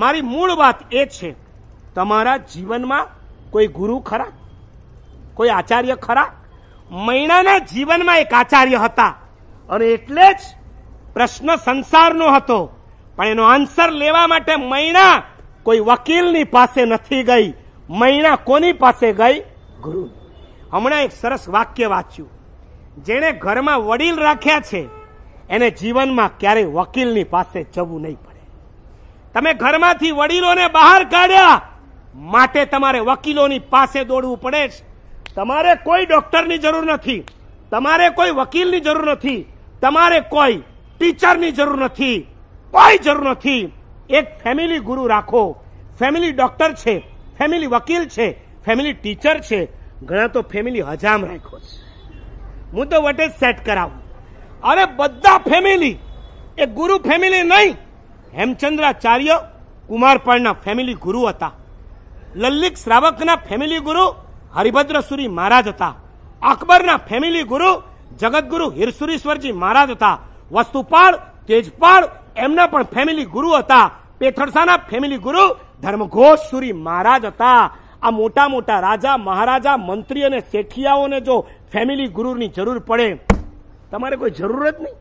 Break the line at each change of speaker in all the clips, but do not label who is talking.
મારી મૂળ વાત એ છે તમારા જીવનમાં કોઈ ગુરુ ખરા કોઈ આચાર્ય ખરા મૈણાના જીવનમાં એક આચાર્ય હતા અને એટલે જ પ્રશ્ન સંસારનો હતો પણ એનો આન્સર લેવા માટે મૈણા કોઈ વકીલની પાસે નથી ગઈ મૈણા કોની પાસે ગઈ ગુરુ હમણાં એક સરસ વાક્ય વાંચ્યું જેણે ઘરમાં વડીલ રાખ્યા છે એને જીવનમાં ક્યારેય વકીલની પાસે જવું નહીં પડે તમે ઘરમાંથી વડીલોને બહાર કાઢ્યા માટે તમારે વકીલોની પાસે દોડવું પડે છે તમારે કોઈ ડોક્ટરની જરૂર નથી તમારે કોઈ વકીલની જરૂર નથી તમારે કોઈ ટીચરની જરૂર નથી કોઈ જરૂર નથી એક ફેમિલી ગુરુ રાખો ફેમિલી ડોક્ટર છે ફેમિલી વકીલ છે ફેમિલી ટીચર છે ઘણા તો ફેમિલી હજામ રાખ્યો હું તો વટે સેટ કરાવું અરે બધા ફેમિલી એ ગુરુ ફેમિલી નહીં હેમચંદ્રાચાર્ય કુમારપાળના ફેમિલી ગુરુ હતા લલ્લિક શ્રાવકના ફેમિલી ગુરુ હરિભદ્રસુરી મહારાજ હતા અકબરના ફેમિલી ગુરુ જગતગુરુ હિરસુરીશ્વરજી મહારાજ હતા વસ્તુપાળ તેજપાળ એમના પણ ફેમિલી ગુરુ હતા પેથરસાના ફેમિલી ગુરુ ધર્મઘોષ સુરી મહારાજ હતા આ મોટા મોટા રાજા મહારાજા મંત્રી અને શેઠિયાઓને જો ફેમિલી ગુરુની જરૂર પડે તમારે કોઈ જરૂર જ નહીં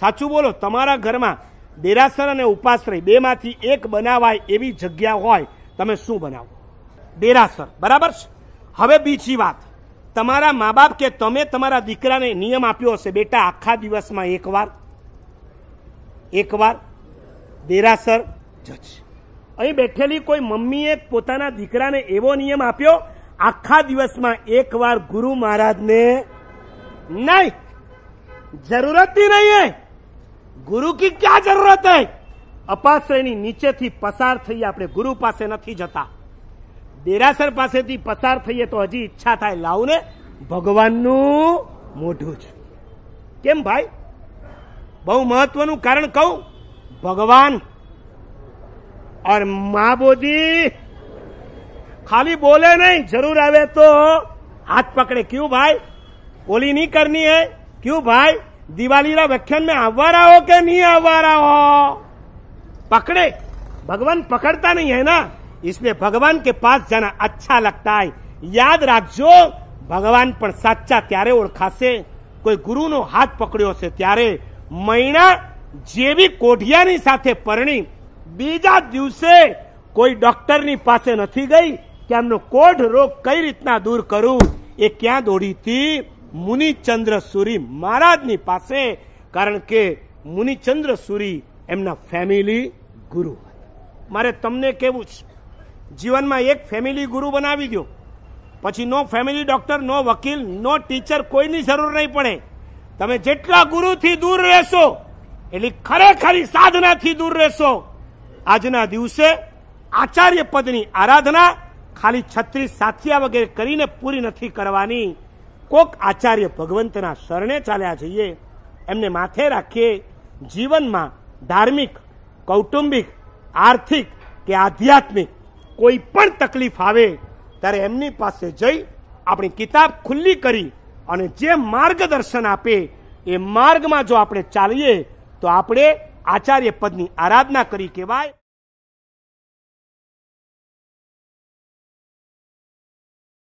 સાચું બોલો તમારા ઘરમાં દેરાસર અને ઉપાશ્રય બેમાંથી એક બનાવાય એવી જગ્યા હોય તમે શું બનાવો દેરાસર બરાબર છે હવે બીજી વાત તમારા મા બાપ કે તમે તમારા દીકરાને નિયમ આપ્યો હશે બેટા આખા દિવસમાં એકવાર એકવાર દેરાસર જજ અહીં બેઠેલી કોઈ મમ્મીએ પોતાના દીકરાને એવો નિયમ આપ્યો આખા દિવસમાં એકવાર ગુરુ મહારાજને નહીં જરૂરત નહીં ગુરુ કી ક્યાં જરૂરત હૈ અપાશ્રયની નીચેથી પસાર થઈએ આપણે ગુરુ પાસે નથી જતા દેરાસર પાસેથી પસાર થઈએ તો હજી ઈચ્છા થાય લાવું ને ભગવાનનું મોઢું છે કેમ ભાઈ બહુ મહત્વનું કારણ કહું ભગવાન और माँ બોધી ખાલી બોલે નહીં જરૂર આવે તો હાથ પકડે क्यों ભાઈ બોલી નહીં કરની હૈ ક્યું ભાઈ દિવાળીના વ્યાખ્યાનમાં આવવાના હો કે નહીં આવવાના હો पकड़े भगवान पकड़ता नहीं है ना इसलिए भगवान के पास जाना अच्छा लगता है યાદ રાખજો ભગવાન પણ સાચા ત્યારે ઓળખાશે કોઈ ગુરુનો હાથ પકડ્યો છે ત્યારે મૈણા જેવી કોઢિયાની સાથે પરણી બીજા દિવસે કોઈ ડોક્ટરની પાસે નથી ગઈ કે એમનો કોઢ રોગ કઈ રીતના દૂર કરું એ ક્યાં દોડી હતી મુનિચંદ્ર સુરી મહારાજની પાસે કારણ કે મુનિચંદ્ર સુરી એમના ફેમિલી ગુરુ મારે તમને કેવું છે જીવનમાં એક ફેમિલી ગુરુ બનાવી દો પછી નો ફેમિલી ડૉક્ટર નો વકીલ નો ટીચર કોઈની જરૂર નહીં પડે તમે જેટલા ગુરુથી દૂર રહેશો એટલી ખરેખરી સાધનાથી દૂર રહેશો આજના દિવસે આચાર્ય પદની આરાધના ખાલી છત્રીસ સાથિયા વગેરે કરીને પૂરી નથી કરવાની કોક આચાર્ય ભગવંતના શરણે ચાલ્યા જઈએ એમને માથે રાખીએ જીવનમાં ધાર્મિક કૌટુંબિક આર્થિક કે આધ્યાત્મિક કોઈ પણ તકલીફ આવે ત્યારે એમની પાસે જઈ આપણી કિતાબ ખુલ્લી કરી અને જે માર્ગદર્શન આપે એ માર્ગમાં જો આપણે ચાલીએ તો આપણે આચાર્ય પદની આરાધના કરી કહેવાય